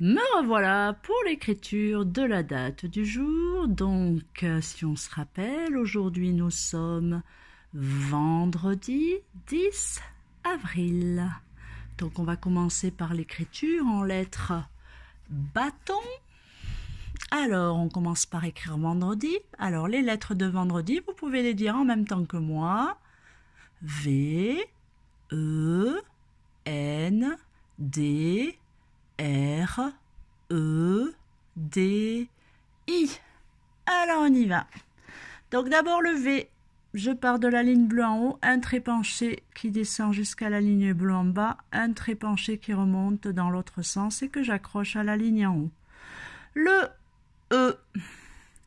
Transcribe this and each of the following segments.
Me revoilà pour l'écriture de la date du jour. Donc, euh, si on se rappelle, aujourd'hui nous sommes vendredi 10 avril. Donc, on va commencer par l'écriture en lettres bâton. Alors, on commence par écrire vendredi. Alors, les lettres de vendredi, vous pouvez les dire en même temps que moi. V, E, N, D, R, E, D, I. Alors on y va. Donc d'abord le V. Je pars de la ligne bleue en haut, un trait penché qui descend jusqu'à la ligne bleue en bas, un trait penché qui remonte dans l'autre sens et que j'accroche à la ligne en haut. Le E,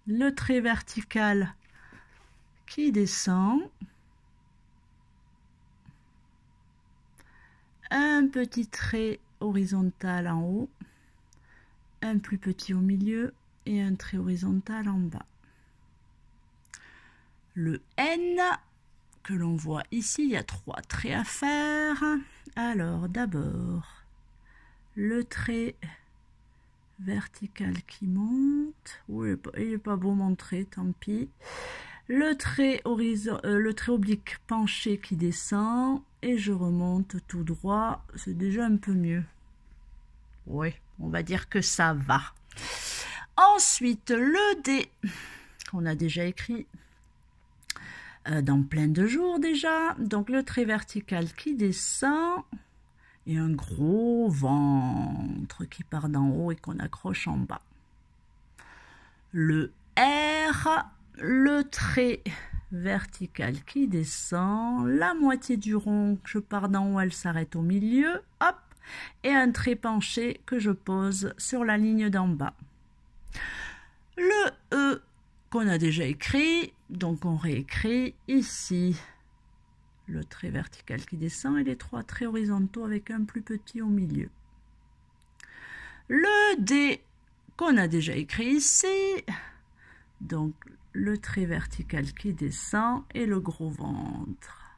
le trait vertical qui descend, un petit trait horizontal en haut, un plus petit au milieu et un trait horizontal en bas. Le N que l'on voit ici, il y a trois traits à faire. Alors d'abord, le trait vertical qui monte. Oui, il n'est pas, beau montrer, tant pis. Le trait, euh, le trait oblique penché qui descend et je remonte tout droit. C'est déjà un peu mieux. Oui, on va dire que ça va. Ensuite, le D qu'on a déjà écrit euh, dans plein de jours déjà. Donc le trait vertical qui descend et un gros ventre qui part d'en haut et qu'on accroche en bas. Le R, le trait verticale qui descend, la moitié du rond que je pars d'en haut, elle s'arrête au milieu, hop, et un trait penché que je pose sur la ligne d'en bas. Le E qu'on a déjà écrit, donc on réécrit ici. Le trait vertical qui descend et les trois traits horizontaux avec un plus petit au milieu. Le D qu'on a déjà écrit ici, donc le trait vertical qui descend et le gros ventre.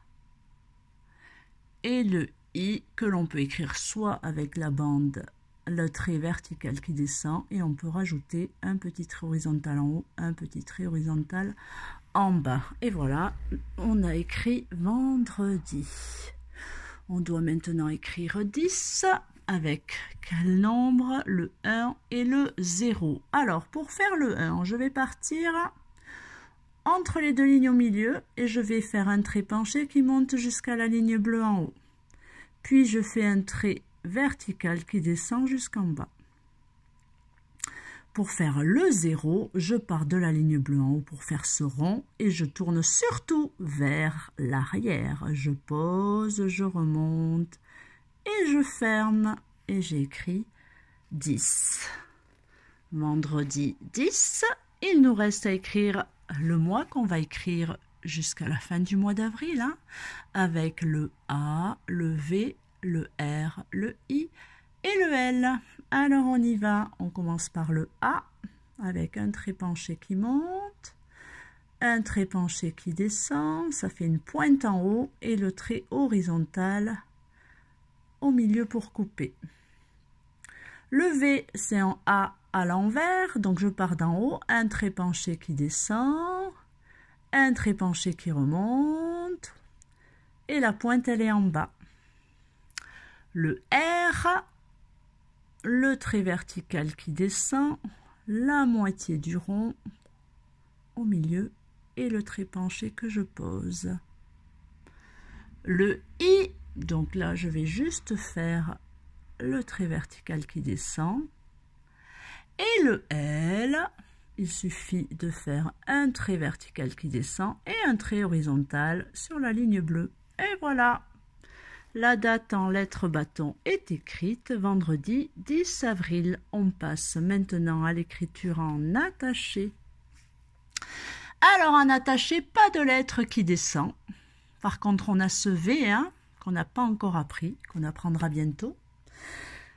Et le I que l'on peut écrire soit avec la bande, le trait vertical qui descend et on peut rajouter un petit trait horizontal en haut, un petit trait horizontal en bas. Et voilà, on a écrit vendredi. On doit maintenant écrire 10 avec quel nombre Le 1 et le 0. Alors, pour faire le 1, je vais partir entre les deux lignes au milieu et je vais faire un trait penché qui monte jusqu'à la ligne bleue en haut. Puis je fais un trait vertical qui descend jusqu'en bas. Pour faire le zéro, je pars de la ligne bleue en haut pour faire ce rond et je tourne surtout vers l'arrière. Je pose, je remonte et je ferme et j'écris 10. Vendredi 10, il nous reste à écrire le mois qu'on va écrire jusqu'à la fin du mois d'avril, hein, avec le A, le V, le R, le I et le L. Alors on y va, on commence par le A, avec un trait penché qui monte, un trait penché qui descend, ça fait une pointe en haut et le trait horizontal au milieu pour couper. Le V, c'est en A à l'envers, donc je pars d'en haut, un trait penché qui descend, un trait penché qui remonte, et la pointe elle est en bas. Le R, le trait vertical qui descend, la moitié du rond au milieu et le trait penché que je pose. Le I, donc là je vais juste faire le trait vertical qui descend, et le L, il suffit de faire un trait vertical qui descend et un trait horizontal sur la ligne bleue. Et voilà La date en lettres bâton est écrite vendredi 10 avril. On passe maintenant à l'écriture en attaché. Alors en attaché, pas de lettre qui descend. Par contre, on a ce v hein, qu'on n'a pas encore appris, qu'on apprendra bientôt.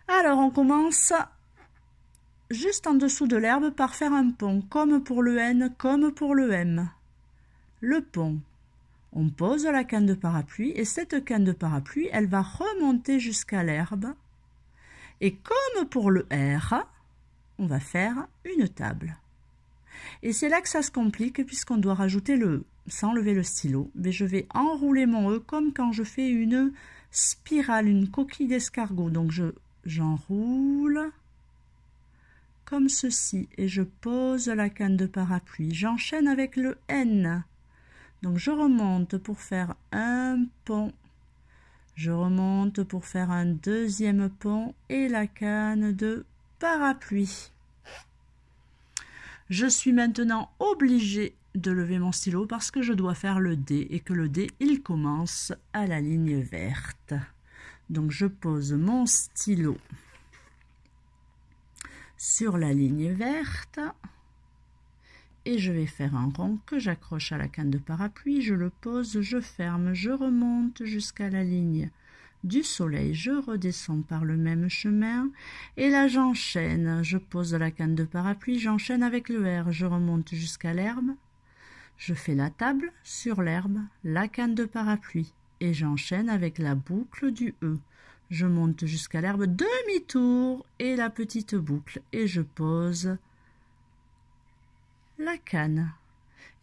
Alors on commence juste en dessous de l'herbe par faire un pont, comme pour le N, comme pour le M. Le pont. On pose la canne de parapluie et cette canne de parapluie, elle va remonter jusqu'à l'herbe. Et comme pour le R, on va faire une table. Et c'est là que ça se complique puisqu'on doit rajouter le E sans lever le stylo. Mais je vais enrouler mon E comme quand je fais une spirale, une coquille d'escargot. Donc je j'enroule ceci et je pose la canne de parapluie. J'enchaîne avec le N. Donc je remonte pour faire un pont. Je remonte pour faire un deuxième pont et la canne de parapluie. Je suis maintenant obligée de lever mon stylo parce que je dois faire le dé et que le dé, il commence à la ligne verte. Donc je pose mon stylo sur la ligne verte et je vais faire un rond que j'accroche à la canne de parapluie, je le pose, je ferme, je remonte jusqu'à la ligne du soleil, je redescends par le même chemin et là j'enchaîne, je pose la canne de parapluie, j'enchaîne avec le R, je remonte jusqu'à l'herbe, je fais la table sur l'herbe, la canne de parapluie et j'enchaîne avec la boucle du E. Je monte jusqu'à l'herbe, demi-tour et la petite boucle, et je pose la canne.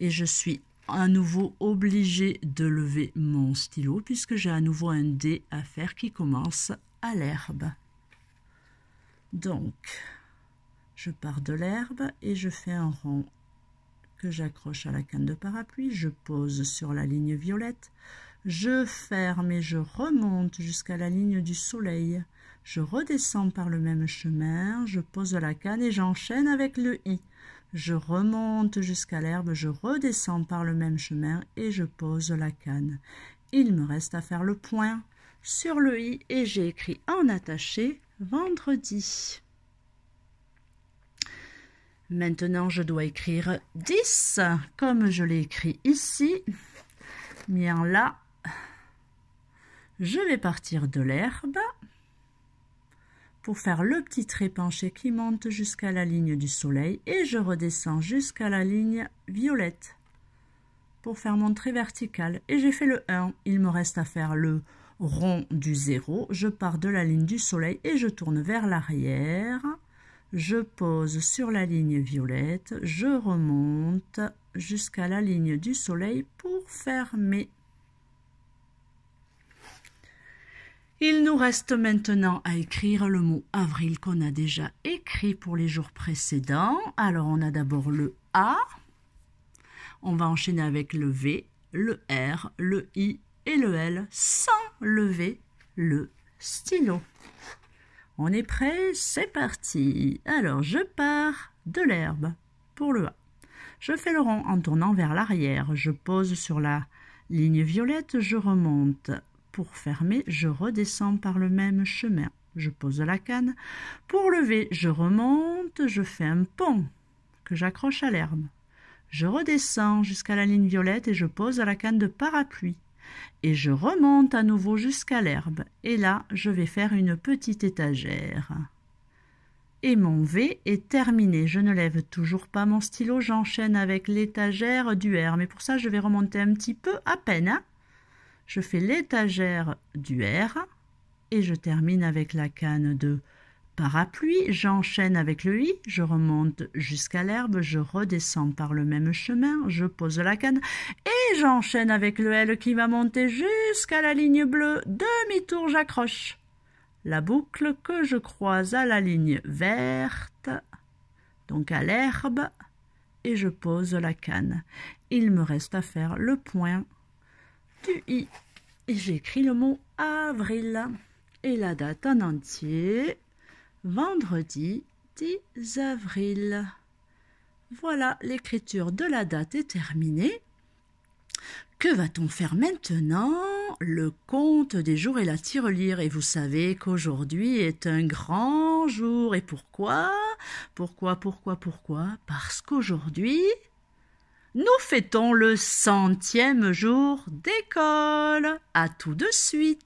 Et je suis à nouveau obligé de lever mon stylo puisque j'ai à nouveau un dé à faire qui commence à l'herbe. Donc, je pars de l'herbe et je fais un rond que j'accroche à la canne de parapluie, je pose sur la ligne violette, je ferme et je remonte jusqu'à la ligne du soleil. Je redescends par le même chemin, je pose la canne et j'enchaîne avec le i. Je remonte jusqu'à l'herbe, je redescends par le même chemin et je pose la canne. Il me reste à faire le point sur le i et j'ai écrit en attaché vendredi. Maintenant, je dois écrire 10 comme je l'ai écrit ici, mis là je vais partir de l'herbe pour faire le petit trait penché qui monte jusqu'à la ligne du soleil et je redescends jusqu'à la ligne violette pour faire mon trait vertical et j'ai fait le 1. Il me reste à faire le rond du 0. Je pars de la ligne du soleil et je tourne vers l'arrière. Je pose sur la ligne violette, je remonte jusqu'à la ligne du soleil pour fermer Il nous reste maintenant à écrire le mot avril qu'on a déjà écrit pour les jours précédents. Alors on a d'abord le A, on va enchaîner avec le V, le R, le I et le L sans lever le stylo. On est prêt C'est parti Alors je pars de l'herbe pour le A. Je fais le rond en tournant vers l'arrière. Je pose sur la ligne violette, je remonte pour fermer, je redescends par le même chemin. Je pose la canne. Pour lever, je remonte, je fais un pont que j'accroche à l'herbe. Je redescends jusqu'à la ligne violette et je pose la canne de parapluie. Et je remonte à nouveau jusqu'à l'herbe. Et là, je vais faire une petite étagère. Et mon V est terminé. Je ne lève toujours pas mon stylo, j'enchaîne avec l'étagère du R. Mais pour ça, je vais remonter un petit peu à peine. Hein je fais l'étagère du R et je termine avec la canne de parapluie, j'enchaîne avec le I, je remonte jusqu'à l'herbe, je redescends par le même chemin, je pose la canne et j'enchaîne avec le L qui va monter jusqu'à la ligne bleue, demi-tour, j'accroche la boucle que je croise à la ligne verte, donc à l'herbe, et je pose la canne. Il me reste à faire le point. Et j'écris le mot avril et la date en entier vendredi 10 avril. Voilà, l'écriture de la date est terminée. Que va-t-on faire maintenant Le compte des jours et la tirelire. Et vous savez qu'aujourd'hui est un grand jour. Et pourquoi Pourquoi, pourquoi, pourquoi Parce qu'aujourd'hui, nous fêtons le centième jour d'école. À tout de suite.